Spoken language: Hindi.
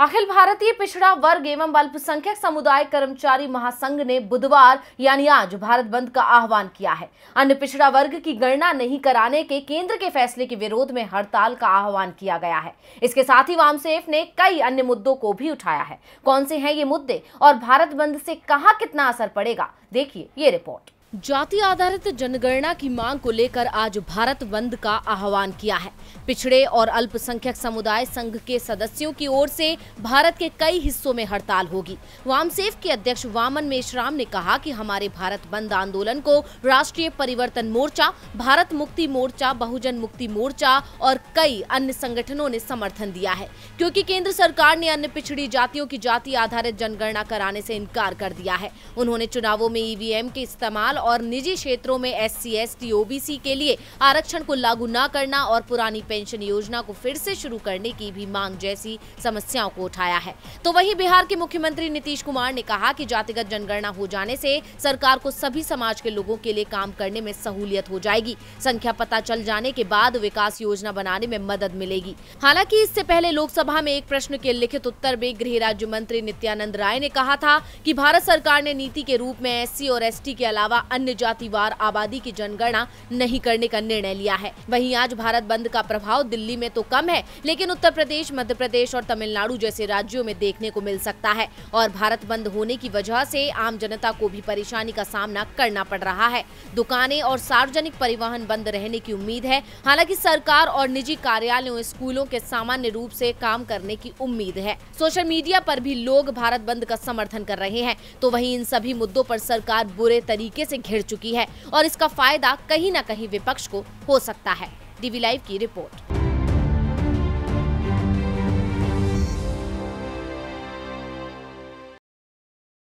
अखिल भारतीय पिछड़ा वर्ग एवं अल्पसंख्यक समुदाय कर्मचारी महासंघ ने बुधवार यानी आज भारत बंद का आह्वान किया है अन्य पिछड़ा वर्ग की गणना नहीं कराने के केंद्र के फैसले के विरोध में हड़ताल का आह्वान किया गया है इसके साथ ही वामसेफ ने कई अन्य मुद्दों को भी उठाया है कौन से हैं ये मुद्दे और भारत बंद से कहा कितना असर पड़ेगा देखिए ये रिपोर्ट जाति आधारित जनगणना की मांग को लेकर आज भारत बंद का आह्वान किया है पिछड़े और अल्पसंख्यक समुदाय संघ के सदस्यों की ओर से भारत के कई हिस्सों में हड़ताल होगी वामसेफ के अध्यक्ष वामन मेश्राम ने कहा कि हमारे भारत बंद आंदोलन को राष्ट्रीय परिवर्तन मोर्चा भारत मुक्ति मोर्चा बहुजन मुक्ति मोर्चा और कई अन्य संगठनों ने समर्थन दिया है क्योंकि केंद्र सरकार ने अन्य पिछड़ी जातियों की जाति आधारित जनगणना कराने से इनकार कर दिया है उन्होंने चुनावों में ईवीएम के इस्तेमाल और निजी क्षेत्रों में S C S T OBC के लिए आरक्षण को लागू न करना और पुरानी पेंशन योजना को फिर से शुरू करने की भी मांग जैसी समस्याओं को उठाया है तो वही बिहार के मुख्यमंत्री नीतीश कुमार ने कहा की जातिगत जनगणना हो जाने से सरकार को सभी समाज के लोगों के लिए काम करने में सहूलियत हो जाएगी संख्या पता चल जाने के बाद विकास योजना बनाने में मदद मिलेगी हालांकि इससे पहले लोकसभा में एक प्रश्न के लिखित उत्तर में गृह राज्य मंत्री नित्यानंद राय ने कहा था कि भारत सरकार ने नीति के रूप में एससी और एसटी के अलावा अन्य जातिवार आबादी की जनगणना नहीं करने का निर्णय लिया है वहीं आज भारत बंद का प्रभाव दिल्ली में तो कम है लेकिन उत्तर प्रदेश मध्य प्रदेश और तमिलनाडु जैसे राज्यों में देखने को मिल सकता है और भारत बंद होने की वजह ऐसी आम जनता को भी परेशानी का सामना करना पड़ रहा है दुकानें और सार्वजनिक परिवहन बंद रहने की उम्मीद है हालांकि सरकार और निजी कार्यालयों स्कूलों के सामान्य रूप से काम करने की उम्मीद है सोशल मीडिया पर भी लोग भारत बंद का समर्थन कर रहे हैं तो वहीं इन सभी मुद्दों पर सरकार बुरे तरीके से घिर चुकी है और इसका फायदा कहीं ना कहीं विपक्ष को हो सकता है डीवी लाइव की रिपोर्ट